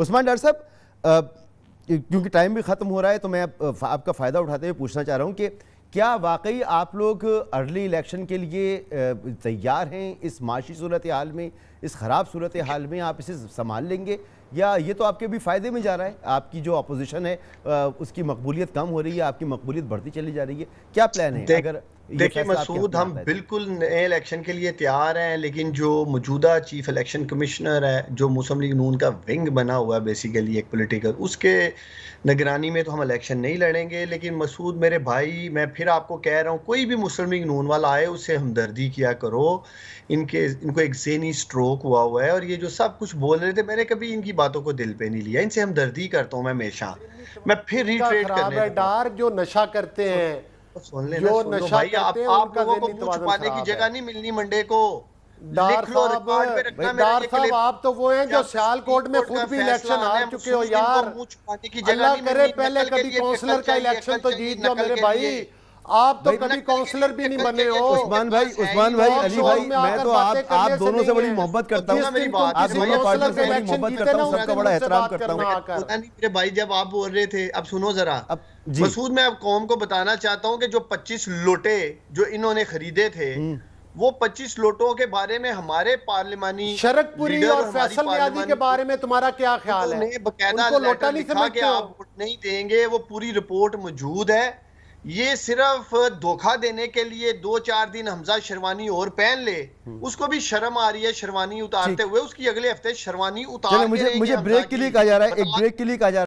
Usman doctor साहब क्योंकि time भी ख़त्म हो रहा है तो मैं आपका फ़ायदा उठाते हुए पूछना चाह रहा हूँ कि क्या वाकई आप लोग अर्ली इलेक्शन के लिए तैयार हैं इस माशी सूरत हाल में इस ख़राब सूरत हाल में आप इसे संभाल लेंगे या ये तो आपके भी फ़ायदे में जा रहा है आपकी जो अपोजिशन है उसकी मकबूलियत कम हो रही है आपकी मकबूलियत बढ़ती चली जा रही है क्या प्लान है अगर देखिए मसूद हम बिल्कुल नए इलेक्शन के लिए तैयार हैं लेकिन जो मौजूदा चीफ इलेक्शन कमिश्नर है जो मुस्लिम लीग नून का विंग बना हुआ है बेसिकली एक पॉलिटिकल उसके निगरानी में तो हम इलेक्शन नहीं लड़ेंगे लेकिन मसूद मेरे भाई मैं फिर आपको कह रहा हूँ कोई भी मुस्लिम लीग नून वाला आए उससे हमदर्दी किया करो इनके इनको एक जेनी स्ट्रोक हुआ हुआ है और ये जो सब कुछ बोल रहे थे मैंने कभी इनकी बातों को दिल पर नहीं लिया इनसे हमदर्दी करता हूँ मैं हमेशा मैं फिर रिट्रेट करने डार जो नशा करते हैं तो सुन जो सुन नशा भाई, आप, आप लोगों को की जगह नहीं मिलनी मंडे को डार साहब आप तो वो हैं जो सियालकोट में खुद भी इलेक्शन हार चुके हो यार अल्लाह करे पहले कभी काउंसलर का इलेक्शन तो जीत जाओ मेरे भाई आप तो कभी काउंसलर भी नहीं बने हो उस्मान भाई उस्मान भाई अली भाई मैं तो आप आप दोनों से बड़ी मोहब्बत तो करता हूँ आप दोनों पार्टनर से बड़ी मोहब्बत करता हूँ सबका बड़ा एहतराम करता हूँ पता नहीं मेरे भाई जब आप बोल रहे थे अब सुनो जरा अब मसूद मैं अब कौम को बताना चाहता हूँ कि जो 25 लोटे जो इन्होंने खरीदे थे हम्म। वो 25 लोटों के बारे में हमारे पार्लिमानी शरकपुरी और फैसल रियाजी के बारे में तुम्हारा क्या ख्याल है उनको लोटा नहीं समझते आप वोट नहीं देंगे वो पूरी रिपोर्ट मौजूद है ये सिर्फ धोखा देने के लिए दो चार दिन हमजा शेरवानी और पहन ले हम्म। उसको भी शर्म आ रही है शेरवानी उतारते हुए उसकी अगले हफ्ते शेरवानी उतार मुझे मुझे ब्रेक मतलब के लिए कहा जा रहा है एक ब्रेक के लिए कहा जा